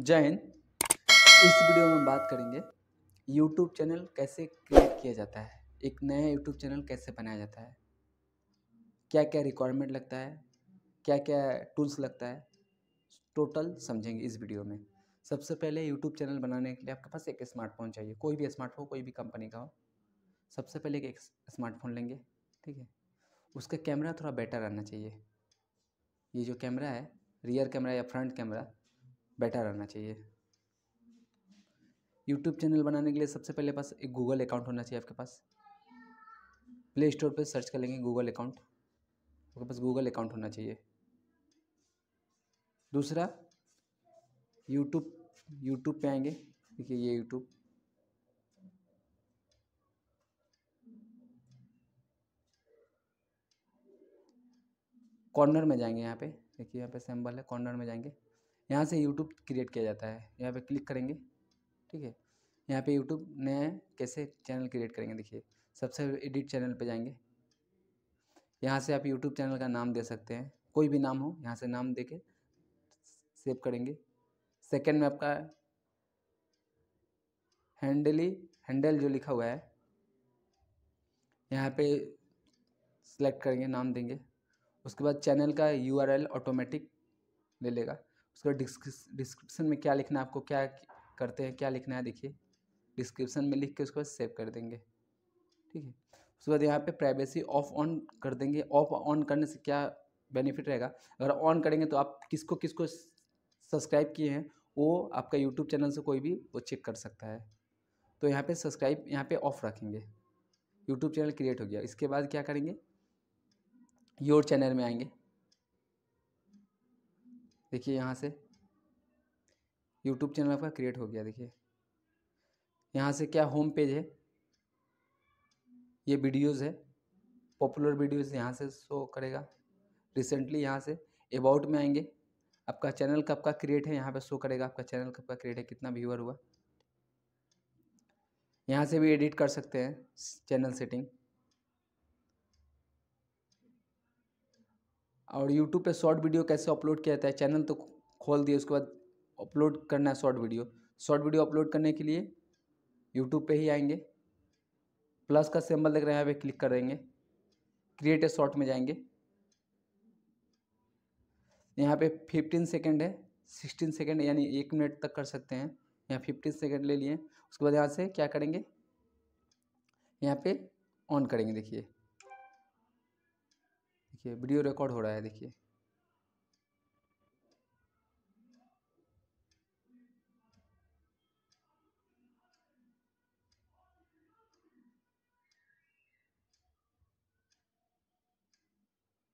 जय हिंद इस वीडियो में बात करेंगे यूट्यूब चैनल कैसे क्रिएट किया जाता है एक नया यूट्यूब चैनल कैसे बनाया जाता है क्या क्या रिक्वायरमेंट लगता है क्या क्या टूल्स लगता है टोटल समझेंगे इस वीडियो में सबसे पहले यूट्यूब चैनल बनाने के लिए आपके पास एक स्मार्टफोन चाहिए कोई भी स्मार्टफोन कोई भी कंपनी का हो सबसे पहले एक स्मार्टफोन लेंगे ठीक है उसका कैमरा थोड़ा बेटर आना चाहिए ये जो कैमरा है रियर कैमरा या फ्रंट कैमरा बैठा रहना चाहिए यूट्यूब चैनल बनाने के लिए सबसे पहले पास एक गूगल अकाउंट होना चाहिए आपके पास प्ले स्टोर पर सर्च कर लेंगे गूगल अकाउंट आपके पास गूगल अकाउंट होना चाहिए दूसरा यूट्यूब यूट्यूब पे आएंगे देखिए ये यूट्यूब कॉर्नर में जाएंगे यहाँ पे देखिए यहाँ पे सैम्बल है कॉर्नर में जाएंगे यहाँ से यूट्यूब क्रिएट किया जाता है यहाँ पे क्लिक करेंगे ठीक है यहाँ पे यूट्यूब नया कैसे चैनल क्रिएट करेंगे देखिए सबसे एडिट चैनल पे जाएंगे यहाँ से आप यूट्यूब चैनल का नाम दे सकते हैं कोई भी नाम हो यहाँ से नाम दे के सेव करेंगे सेकेंड में आपका हैंडली हैंडल जो लिखा हुआ है यहाँ पे सिलेक्ट करेंगे नाम देंगे उसके बाद चैनल का यूआरएल ऑटोमेटिक ले लेगा उसका डिस्क्रिप्सन में क्या लिखना है आपको क्या करते हैं क्या लिखना है देखिए डिस्क्रिप्सन में लिख के उसको सेव कर देंगे ठीक है उसके बाद यहाँ पे प्राइवेसी ऑफ ऑन कर देंगे ऑफ ऑन करने से क्या बेनिफिट रहेगा अगर ऑन करेंगे तो आप किसको किसको सब्सक्राइब किए हैं वो आपका यूट्यूब चैनल से कोई भी वो चेक कर सकता है तो यहाँ पे सब्सक्राइब यहाँ पे ऑफ रखेंगे यूट्यूब चैनल क्रिएट हो गया इसके बाद क्या करेंगे योर चैनल में आएंगे देखिए यहाँ से यूट्यूब चैनल आपका क्रिएट हो गया देखिए यहाँ से क्या होम पेज है ये वीडियोस है पॉपुलर वीडियोस यहाँ से शो करेगा रिसेंटली यहाँ से अबाउट में आएंगे आपका चैनल कब का क्रिएट है यहाँ पे शो करेगा आपका चैनल कब का क्रिएट है कितना व्यूअर हुआ यहाँ से भी एडिट कर सकते हैं चैनल सेटिंग और यूट्यूब पे शॉर्ट वीडियो कैसे अपलोड किया जाता है चैनल तो खोल दिए उसके बाद अपलोड करना है short video short video upload करने के लिए यूट्यूब पे ही आएंगे प्लस का सिंबल देख रहे हैं यहाँ पे क्लिक कर देंगे क्रिएट ए शॉर्ट में जाएंगे यहाँ पे फिफ्टीन सेकेंड है सिक्सटीन सेकेंड यानी एक मिनट तक कर सकते हैं यहाँ फिफ्टीन सेकेंड ले लिए उसके बाद यहाँ से क्या करेंगे यहाँ पे ऑन करेंगे देखिए देखिए वीडियो रिकॉर्ड हो रहा है देखिए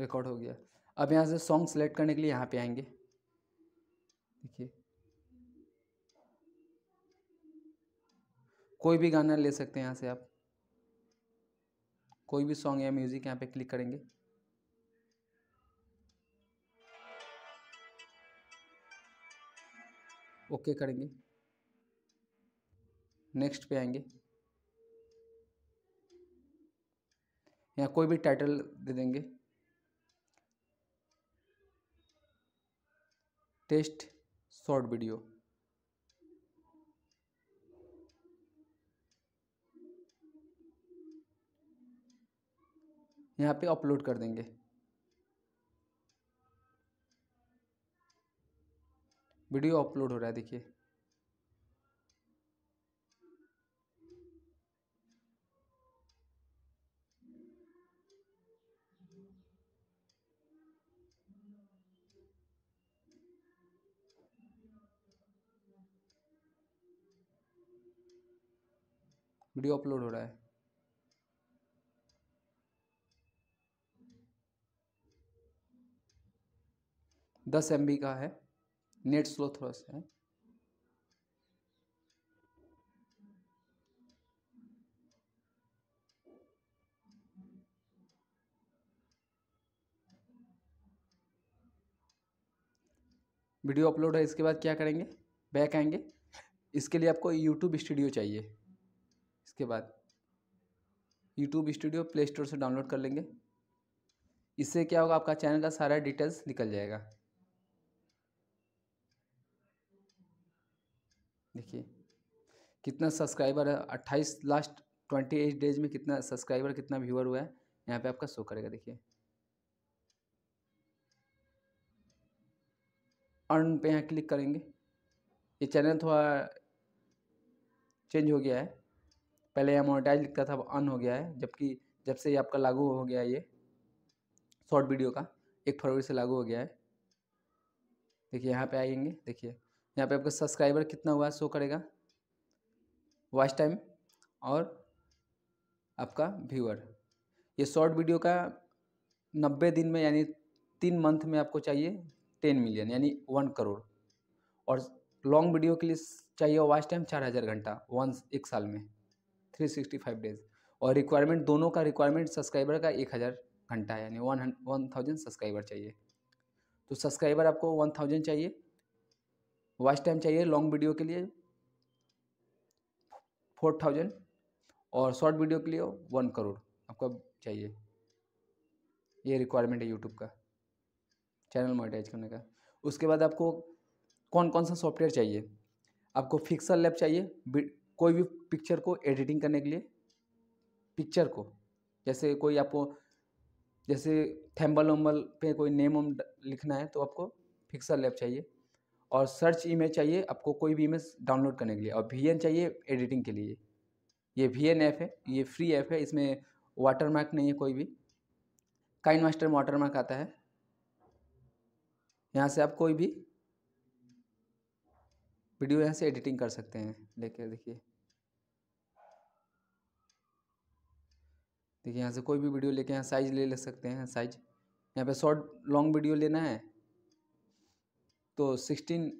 रिकॉर्ड हो गया अब यहाँ से सॉन्ग सेलेक्ट करने के लिए यहाँ पे आएंगे देखिए कोई भी गाना ले सकते हैं यहाँ से आप कोई भी सॉन्ग या म्यूज़िक यहाँ पे क्लिक करेंगे ओके करेंगे नेक्स्ट पे आएंगे यहाँ कोई भी टाइटल दे देंगे टेस्ट शॉर्ट वीडियो यहाँ पे अपलोड कर देंगे वीडियो अपलोड हो रहा है देखिए वीडियो अपलोड हो रहा है दस एम का है नेट स्लो थोड़ा सा है वीडियो अपलोड है इसके बाद क्या करेंगे बैक आएंगे इसके लिए आपको यूट्यूब स्टूडियो चाहिए इसके बाद यूट्यूब स्टूडियो प्ले स्टोर से डाउनलोड कर लेंगे इससे क्या होगा आपका चैनल का सारा डिटेल्स निकल जाएगा देखिए कितना सब्सक्राइबर है अट्ठाईस लास्ट ट्वेंटी एट डेज में कितना सब्सक्राइबर कितना व्यूअर हुआ है यहाँ पे आपका शो करेगा देखिए अर्न पे यहाँ क्लिक करेंगे ये चैनल थोड़ा चेंज हो गया है पहले यहाँ मोनिटाइज लिखता था अब हो गया है जबकि जब से ये आपका लागू हो गया है ये शॉर्ट वीडियो का एक फरवरी से लागू हो गया है देखिए यहाँ पे आएंगे देखिए यहाँ पे आपका सब्सक्राइबर कितना हुआ शो करेगा वॉच टाइम और आपका व्यूअर ये शॉर्ट वीडियो का नब्बे दिन में यानी तीन मंथ में आपको चाहिए टेन मिलियन यानी वन करोड़ और लॉन्ग वीडियो के लिए चाहिए वॉच टाइम चार हज़ार घंटा वन एक साल में थ्री सिक्सटी फाइव डेज और रिक्वायरमेंट दोनों का रिक्वायरमेंट सब्सक्राइबर का एक हज़ार घंटा यानी वन वन थाउजेंड सब्सक्राइबर चाहिए तो सब्सक्राइबर आपको वन थाउजेंड चाहिए वॉच टाइम चाहिए लॉन्ग वीडियो के लिए फोर थाउजेंड और शॉर्ट वीडियो के लिए वन करोड़ आपको चाहिए ये रिक्वायरमेंट है यूट्यूब का चैनल मोनिटाइज करने का उसके बाद आपको कौन कौन सा सॉफ्टवेयर चाहिए आपको फिक्सल लैब चाहिए कोई भी पिक्चर को एडिटिंग करने के लिए पिक्चर को जैसे कोई आपको जैसे थैम्बल वम्बल पे कोई नेम लिखना है तो आपको फिक्सल लैब चाहिए और सर्च इमेज चाहिए आपको कोई भी इमेज डाउनलोड करने के लिए और वी चाहिए एडिटिंग के लिए ये वी ऐप है ये फ्री ऐप है इसमें वाटरमार्क नहीं है कोई भी काइन मास्टर में वाटरमार्क आता है यहाँ से आप कोई भी वीडियो यहाँ से एडिटिंग कर सकते हैं लेके देखिए देखिए यहाँ से कोई भी वीडियो लेके यहाँ साइज ले ले सकते हैं साइज यहाँ पे शॉर्ट लॉन्ग वीडियो लेना है तो सिक्सटीन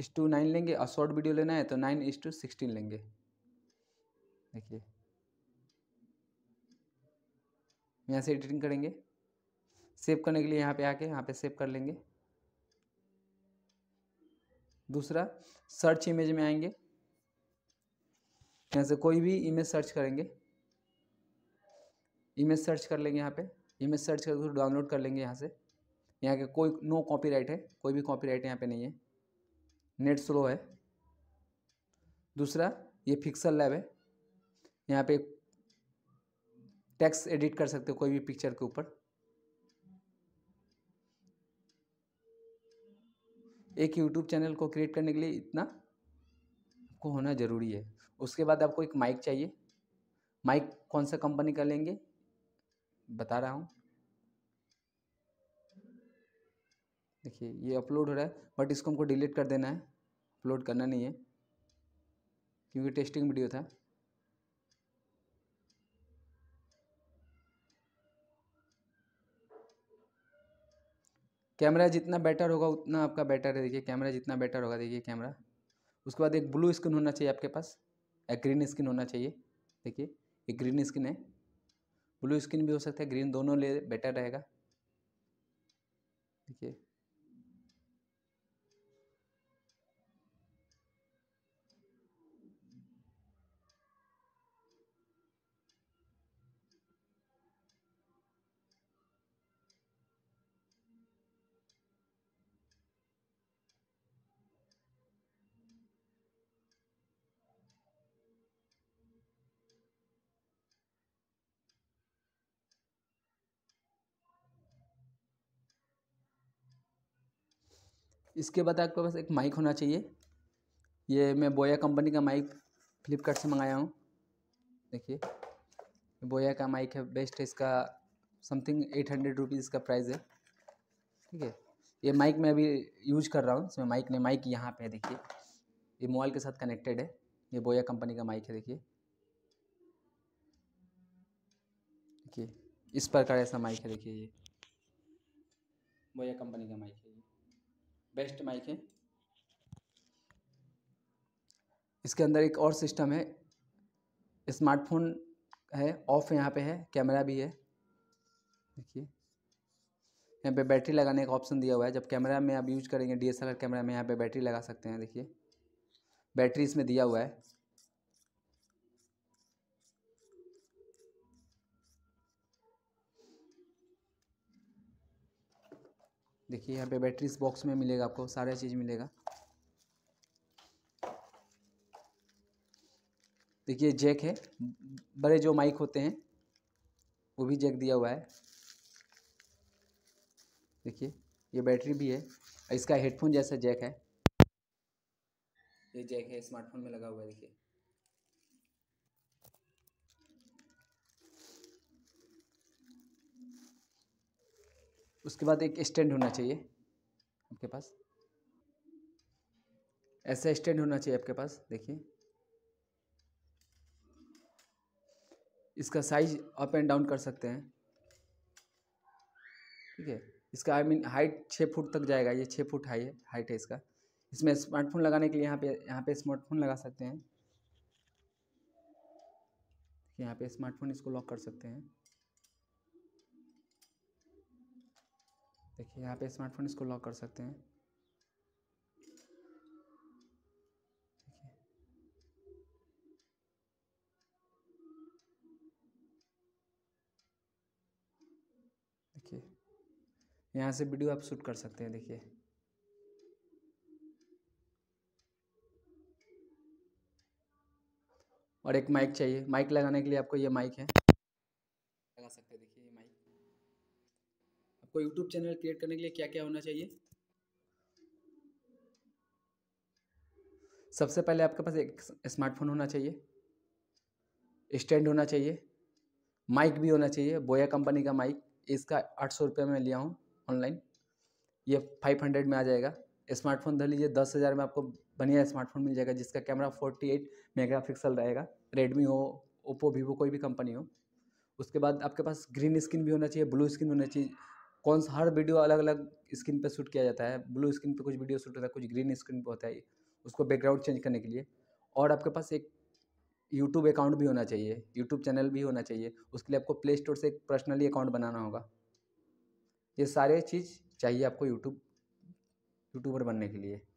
इस टू नाइन लेंगे और शॉर्ट वीडियो लेना है तो नाइन इस टू सिक्सटीन लेंगे देखिए यहाँ से एडिटिंग करेंगे सेव करने के लिए यहाँ पे आके यहाँ पे सेव कर लेंगे दूसरा सर्च इमेज में आएंगे यहाँ से कोई भी इमेज सर्च करेंगे इमेज सर्च कर लेंगे यहाँ पे इमेज सर्च करके डाउनलोड कर लेंगे यहाँ से यहाँ के कोई नो कॉपीराइट है कोई भी कॉपीराइट यहाँ पर नहीं है नेट स्लो है दूसरा ये फिक्सल लैब है यहाँ पे टेक्स्ट एडिट कर सकते हो कोई भी पिक्चर के ऊपर एक यूट्यूब चैनल को क्रिएट करने के लिए इतना आपको होना ज़रूरी है उसके बाद आपको एक माइक चाहिए माइक कौन सा कंपनी का लेंगे बता रहा हूँ देखिए ये अपलोड हो रहा है बट इसको हमको डिलीट कर देना है अपलोड करना नहीं है क्योंकि टेस्टिंग वीडियो था कैमरा जितना बेटर होगा उतना आपका बेटर है देखिए कैमरा जितना बेटर होगा देखिए कैमरा उसके बाद एक ब्लू स्क्रीन होना चाहिए आपके पास एक ग्रीन स्क्रीन होना चाहिए देखिए एक ग्रीन स्क्रीन है ब्लू स्क्रीन भी हो सकता है ग्रीन दोनों ले बेटर रहेगा देखिए इसके बाद आपके पास एक माइक होना चाहिए ये मैं बोया कंपनी का माइक फ्लिपकार्ट से मंगाया हूँ देखिए बोया का माइक है बेस्ट है इसका समथिंग एट हंड्रेड रुपीज़ का प्राइस है ठीक है ये माइक मैं अभी यूज कर रहा हूँ इसमें माइक ने माइक यहाँ पे है देखिए ये मोबाइल के साथ कनेक्टेड है ये बोया कंपनी का माइक है देखिए देखिए इस प्रकार ऐसा माइक है देखिए ये बोया कंपनी का माइक है बेस्ट माइक है इसके अंदर एक और सिस्टम है स्मार्टफोन है ऑफ यहाँ पे है कैमरा भी है देखिए यहाँ पे बैटरी लगाने का ऑप्शन दिया हुआ है जब कैमरा में आप यूज करेंगे डीएसएलआर कैमरा में यहाँ पे बैटरी लगा सकते हैं देखिए बैटरी इसमें दिया हुआ है देखिए यहाँ पे बैटरी बॉक्स में मिलेगा आपको सारा चीज़ मिलेगा देखिए जैक है बड़े जो माइक होते हैं वो भी जैक दिया हुआ है देखिए ये बैटरी भी है इसका हेडफोन जैसा जैक है ये जैक है स्मार्टफोन में लगा हुआ है देखिए उसके बाद एक स्टैंड होना चाहिए आपके पास ऐसा स्टैंड होना चाहिए आपके पास देखिए इसका साइज अप एंड डाउन कर सकते हैं ठीक है इसका आई I मीन mean, हाइट छः फुट तक जाएगा ये छः फुट हाई है हाइट है इसका इसमें स्मार्टफोन लगाने के लिए यहाँ पे यहाँ पे स्मार्टफोन लगा सकते हैं यहाँ पे स्मार्टफोन इसको लॉक कर सकते हैं देखिए यहाँ पे स्मार्टफोन इसको लॉक कर सकते हैं देखिए यहाँ से वीडियो आप शूट कर सकते हैं देखिए और एक माइक चाहिए माइक लगाने के लिए आपको ये माइक है लगा सकते हैं देखिए आपको यूट्यूब चैनल क्रिएट करने के लिए क्या क्या होना चाहिए सबसे पहले आपके पास एक स्मार्टफोन होना चाहिए स्टैंड होना चाहिए माइक भी होना चाहिए बोया कंपनी का माइक इसका आठ सौ रुपये में लिया हूँ ऑनलाइन ये फाइव हंड्रेड में आ जाएगा स्मार्टफोन धर लीजिए दस हज़ार में आपको बढ़िया स्मार्टफोन मिल जाएगा जिसका camera forty eight mega pixel रहेगा रेडमी हो ओप्पो वीवो कोई भी कंपनी हो उसके बाद आपके पास ग्रीन स्क्रीन भी होना चाहिए ब्लू स्क्रीन होना चाहिए कौन सा हर वीडियो अलग अलग स्क्रीन पर शूट किया जाता है ब्लू स्क्रीन पर कुछ वीडियो शूट होता है कुछ ग्रीन स्क्रीन पर होता है उसको बैकग्राउंड चेंज करने के लिए और आपके पास एक यूट्यूब अकाउंट भी होना चाहिए यूट्यूब चैनल भी होना चाहिए उसके लिए आपको प्ले स्टोर से एक पर्सनली अकाउंट बनाना होगा ये सारे चीज़ चाहिए आपको यूट्यूब यूट्यूबर बनने के लिए